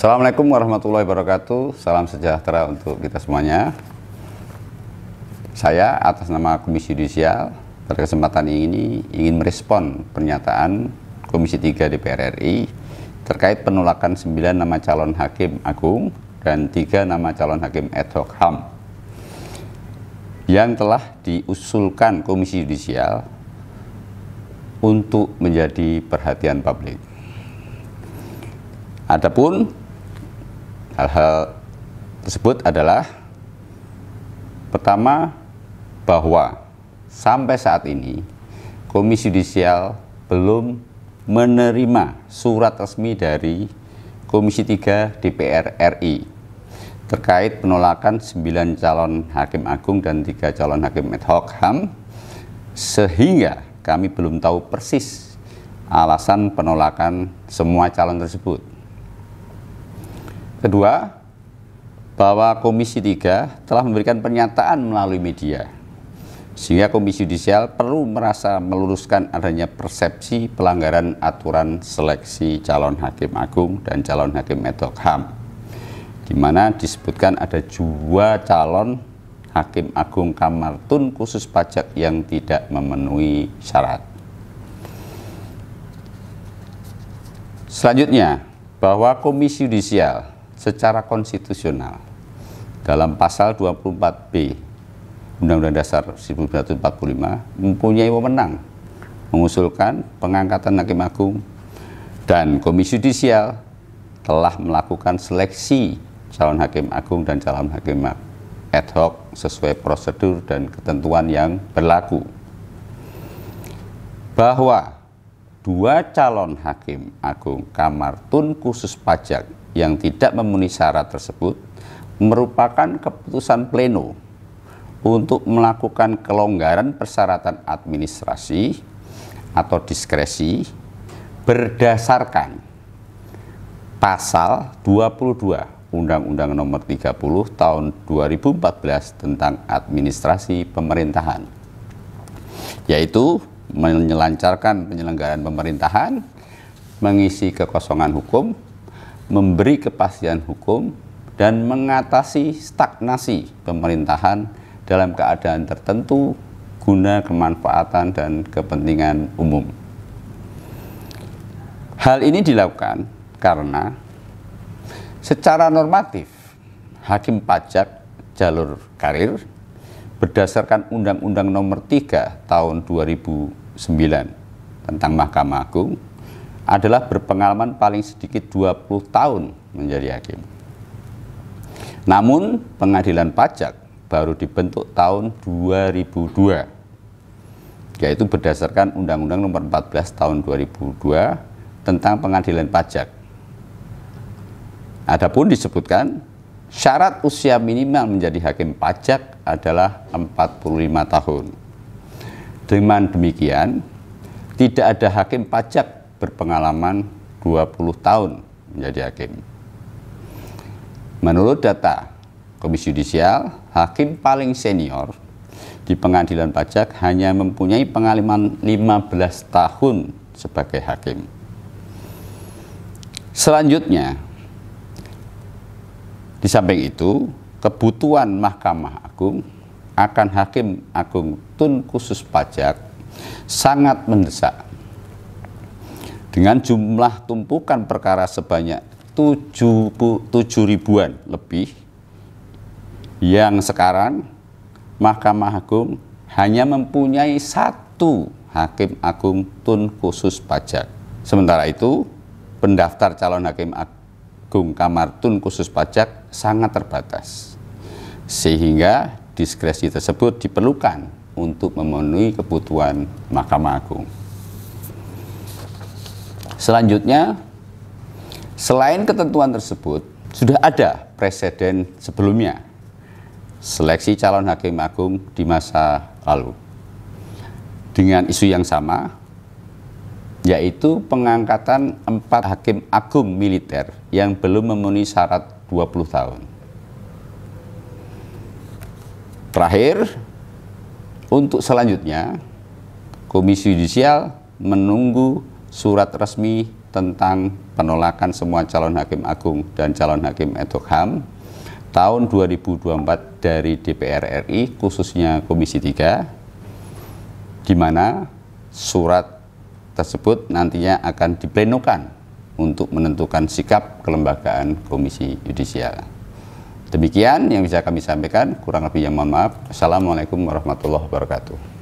Assalamualaikum warahmatullahi wabarakatuh. Salam sejahtera untuk kita semuanya. Saya atas nama Komisi Yudisial pada kesempatan ini ingin merespon pernyataan Komisi 3 DPR RI terkait penolakan 9 nama calon hakim agung dan 3 nama calon hakim ad hoc HAM yang telah diusulkan Komisi Yudisial untuk menjadi perhatian publik. Adapun Hal-hal tersebut adalah pertama bahwa sampai saat ini Komisi Yudisial belum menerima surat resmi dari Komisi 3 DPR RI terkait penolakan 9 calon hakim agung dan 3 calon hakim ad hoc HAM sehingga kami belum tahu persis alasan penolakan semua calon tersebut. Kedua, bahwa Komisi 3 telah memberikan pernyataan melalui media sehingga Komisi Yudisial perlu merasa meluruskan adanya persepsi pelanggaran aturan seleksi calon hakim agung dan calon hakim ad HAM di mana disebutkan ada dua calon hakim agung kamar tun khusus pajak yang tidak memenuhi syarat. Selanjutnya, bahwa Komisi Yudisial secara konstitusional dalam pasal 24B Undang-Undang Dasar 1945 mempunyai wewenang mengusulkan pengangkatan hakim agung dan Komisi Yudisial telah melakukan seleksi calon hakim agung dan calon hakim ad hoc sesuai prosedur dan ketentuan yang berlaku bahwa dua calon hakim agung Kamartun khusus pajak yang tidak memenuhi syarat tersebut merupakan keputusan pleno untuk melakukan kelonggaran persyaratan administrasi atau diskresi berdasarkan pasal 22 Undang-Undang Nomor 30 Tahun 2014 tentang Administrasi Pemerintahan yaitu menyelancarkan penyelenggaraan pemerintahan mengisi kekosongan hukum memberi kepastian hukum dan mengatasi stagnasi pemerintahan dalam keadaan tertentu guna kemanfaatan dan kepentingan umum. Hal ini dilakukan karena secara normatif hakim pajak jalur karir berdasarkan Undang-Undang Nomor 3 tahun 2009 tentang Mahkamah Agung adalah berpengalaman paling sedikit 20 tahun menjadi hakim. Namun pengadilan pajak baru dibentuk tahun 2002 yaitu berdasarkan Undang-Undang Nomor 14 Tahun 2002 tentang Pengadilan Pajak. Adapun disebutkan syarat usia minimal menjadi hakim pajak adalah 45 tahun. Dengan demikian, tidak ada hakim pajak berpengalaman 20 tahun menjadi hakim. Menurut data Komisi Yudisial, hakim paling senior di pengadilan pajak hanya mempunyai pengalaman 15 tahun sebagai hakim. Selanjutnya, di samping itu, kebutuhan Mahkamah Agung akan Hakim Agung Tun khusus pajak sangat mendesak dengan jumlah tumpukan perkara sebanyak 7, ribuan lebih yang sekarang Mahkamah Agung hanya mempunyai satu Hakim Agung Tun khusus pajak. Sementara itu, pendaftar calon Hakim Agung Kamar Tun khusus pajak sangat terbatas. Sehingga diskresi tersebut diperlukan untuk memenuhi kebutuhan Mahkamah Agung. Selanjutnya, selain ketentuan tersebut, sudah ada presiden sebelumnya seleksi calon hakim agung di masa lalu dengan isu yang sama yaitu pengangkatan empat hakim agung militer yang belum memenuhi syarat 20 tahun. Terakhir, untuk selanjutnya, Komisi Yudisial menunggu surat resmi tentang penolakan semua calon hakim agung dan calon hakim ad hoc HAM tahun 2024 dari DPR RI khususnya Komisi 3 di mana surat tersebut nantinya akan diplenokan untuk menentukan sikap kelembagaan Komisi Yudisial. Demikian yang bisa kami sampaikan, kurang lebih yang mohon maaf. Assalamualaikum warahmatullahi wabarakatuh.